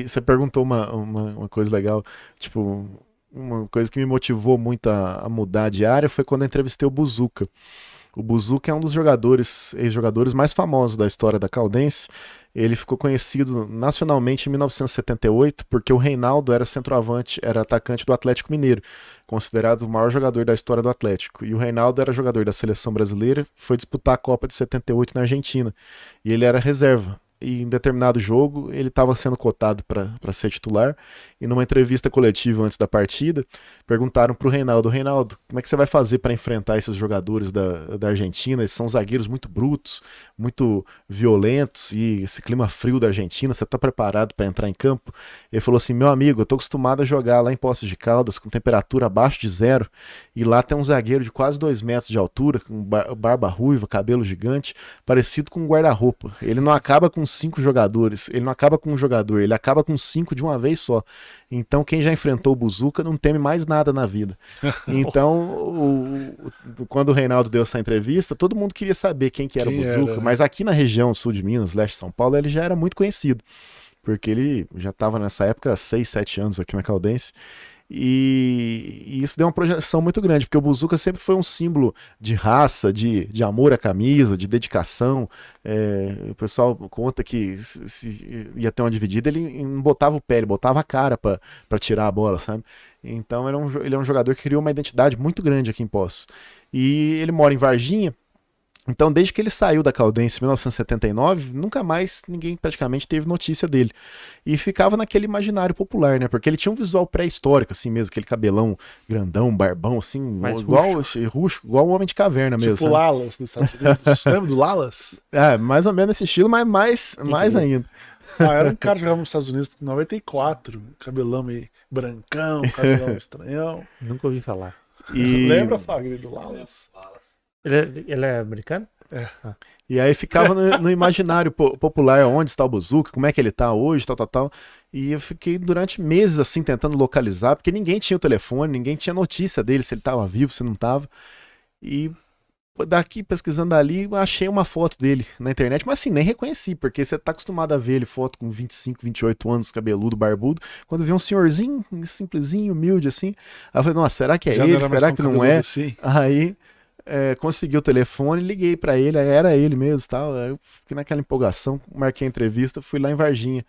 você perguntou uma, uma, uma, coisa legal, tipo, uma coisa que me motivou muito a, a mudar de área foi quando eu entrevistei o Buzuka. O Buzuka é um dos jogadores, ex-jogadores mais famosos da história da Caldense. Ele ficou conhecido nacionalmente em 1978 porque o Reinaldo era centroavante, era atacante do Atlético Mineiro, considerado o maior jogador da história do Atlético. E o Reinaldo era jogador da seleção brasileira, foi disputar a Copa de 78 na Argentina, e ele era reserva e em determinado jogo ele estava sendo cotado para ser titular. E numa entrevista coletiva antes da partida, perguntaram para o Reinaldo: Reinaldo, como é que você vai fazer para enfrentar esses jogadores da, da Argentina? Eles são zagueiros muito brutos, muito violentos e esse clima frio da Argentina. Você está preparado para entrar em campo? Ele falou assim: Meu amigo, eu estou acostumado a jogar lá em Poços de Caldas com temperatura abaixo de zero e lá tem um zagueiro de quase dois metros de altura, com barba ruiva, cabelo gigante, parecido com um guarda-roupa. Ele não acaba com cinco jogadores. Ele não acaba com um jogador, ele acaba com cinco de uma vez só. Então quem já enfrentou o Buzuka não teme mais nada na vida. Então, o, o, quando o Reinaldo deu essa entrevista, todo mundo queria saber quem que era quem o Buzuka, era, né? mas aqui na região sul de Minas, leste de São Paulo, ele já era muito conhecido porque ele já estava nessa época, seis sete anos aqui na Caldense, e, e, isso deu uma projeção muito grande, porque o Buzuka sempre foi um símbolo de raça, de, de amor à camisa, de dedicação. É, o pessoal conta que se, se, ia ter uma dividida, ele não botava o pé, ele botava a cara para tirar a bola, sabe? Então ele é, um, ele é um jogador que criou uma identidade muito grande aqui em Poços. E ele mora em Varginha, então, desde que ele saiu da Caldense em 1979, nunca mais ninguém praticamente teve notícia dele. E ficava naquele imaginário popular, né? Porque ele tinha um visual pré-histórico, assim mesmo, aquele cabelão grandão, barbão, assim, Mais igual ruxo. russo igual um homem de caverna mesmo. Tipo né? Lalas dos Estados Unidos. Lembra do Lalas? É, mais ou menos esse estilo, mas mais, mais ainda. Ah, era um cara que jogava nos Estados Unidos em 94, cabelão meio brancão, cabelão estranhão. Nunca ouvi falar. E... Lembra, Fagner, do Lalas? Lembra, ele é, ele é americano? É. Ah. E aí ficava no, no imaginário po popular é onde está o Buzuki, como é que ele está hoje, tal, tal, tal. E eu fiquei durante meses assim tentando localizar, porque ninguém tinha o telefone, ninguém tinha notícia dele, se ele estava vivo, se não estava. E daqui pesquisando ali, achei uma foto dele na internet, mas assim, nem reconheci, porque você tá acostumado a ver ele foto com 25, 28 anos, cabeludo, barbudo, quando vê um senhorzinho, simplesinho, humilde assim, aí eu falei, nossa, será que é Já ele? Será que não é? Assim. Aí é, consegui o telefone, liguei para ele, era ele mesmo tal. Eu fiquei naquela empolgação, marquei a entrevista, fui lá em Varginha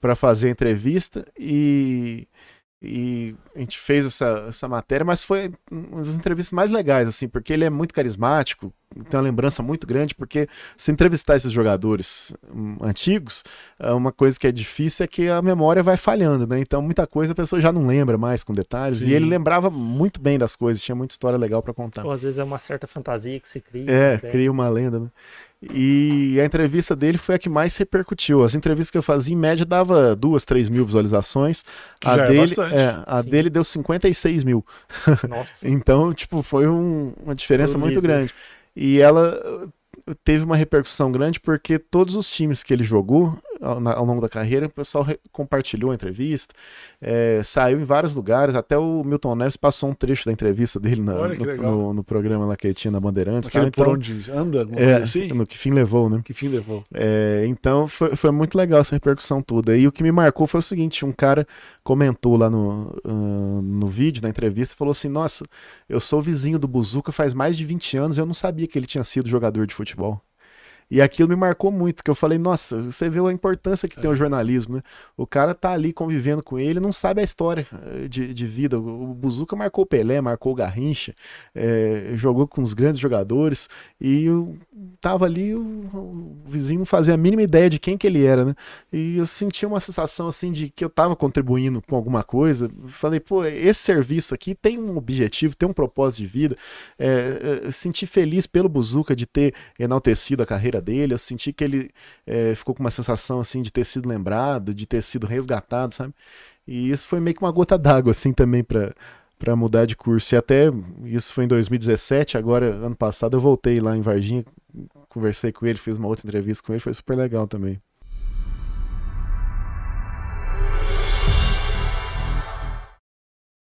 para fazer a entrevista e, e a gente fez essa, essa matéria, mas foi uma das entrevistas mais legais, assim, porque ele é muito carismático, tem uma lembrança muito grande, porque se entrevistar esses jogadores hum, antigos, é uma coisa que é difícil é que a memória vai falhando, né? Então, muita coisa a pessoa já não lembra mais com detalhes. Sim. E ele lembrava muito bem das coisas, tinha muita história legal para contar. Ou às vezes é uma certa fantasia que se cria. É, né, cria uma lenda, né? E a entrevista dele foi a que mais repercutiu. As entrevistas que eu fazia, em média, dava duas, três mil visualizações. Que a é dele, é é, a dele deu 56 mil. Nossa. então, tipo, foi um, uma diferença foi muito grande. E ela eh, teve uma repercussão grande porque todos os times que ele jogou ao, longo da carreira, o pessoal compartilhou a entrevista, é, saiu em vários lugares, até o Milton Neves passou um trecho da entrevista dele na, no, no, no, programa lá que ele tinha na Bandeirantes. Tá? Então, por onde anda, é, assim? no que fim levou, né? Que fim levou. É, então foi, foi muito legal essa repercussão toda. E o que me marcou foi o seguinte, um cara comentou lá no, uh, no vídeo, na entrevista, falou assim, nossa, eu sou vizinho do Buzuca faz mais de 20 anos, eu não sabia que ele tinha sido jogador de futebol. E aquilo me marcou muito, que eu falei, nossa, você vê a importância que é. tem o é. jornalismo, né? O cara tá ali convivendo com ele, não sabe a história eh, de, de vida. O Buzuca marcou o Pelé, marcou o Garrincha, é, jogou com os grandes jogadores, e eu tava ali, o, o, vizinho não fazia a mínima ideia de quem que ele era, né? E eu senti uma sensação, assim, de que eu tava contribuindo com alguma coisa. Falei, pô, esse serviço aqui tem um objetivo, tem um propósito de vida. É, senti feliz pelo Buzuca de ter enaltecido a carreira carreira dele. Eu senti que ele é, ficou com uma sensação assim de ter sido lembrado, de ter sido resgatado, sabe? E isso foi meio que uma gota d'água assim também para para mudar de curso. E até isso foi em 2017, agora ano passado eu voltei lá em Varginha, conversei com ele, fiz uma outra entrevista com ele, foi super legal também.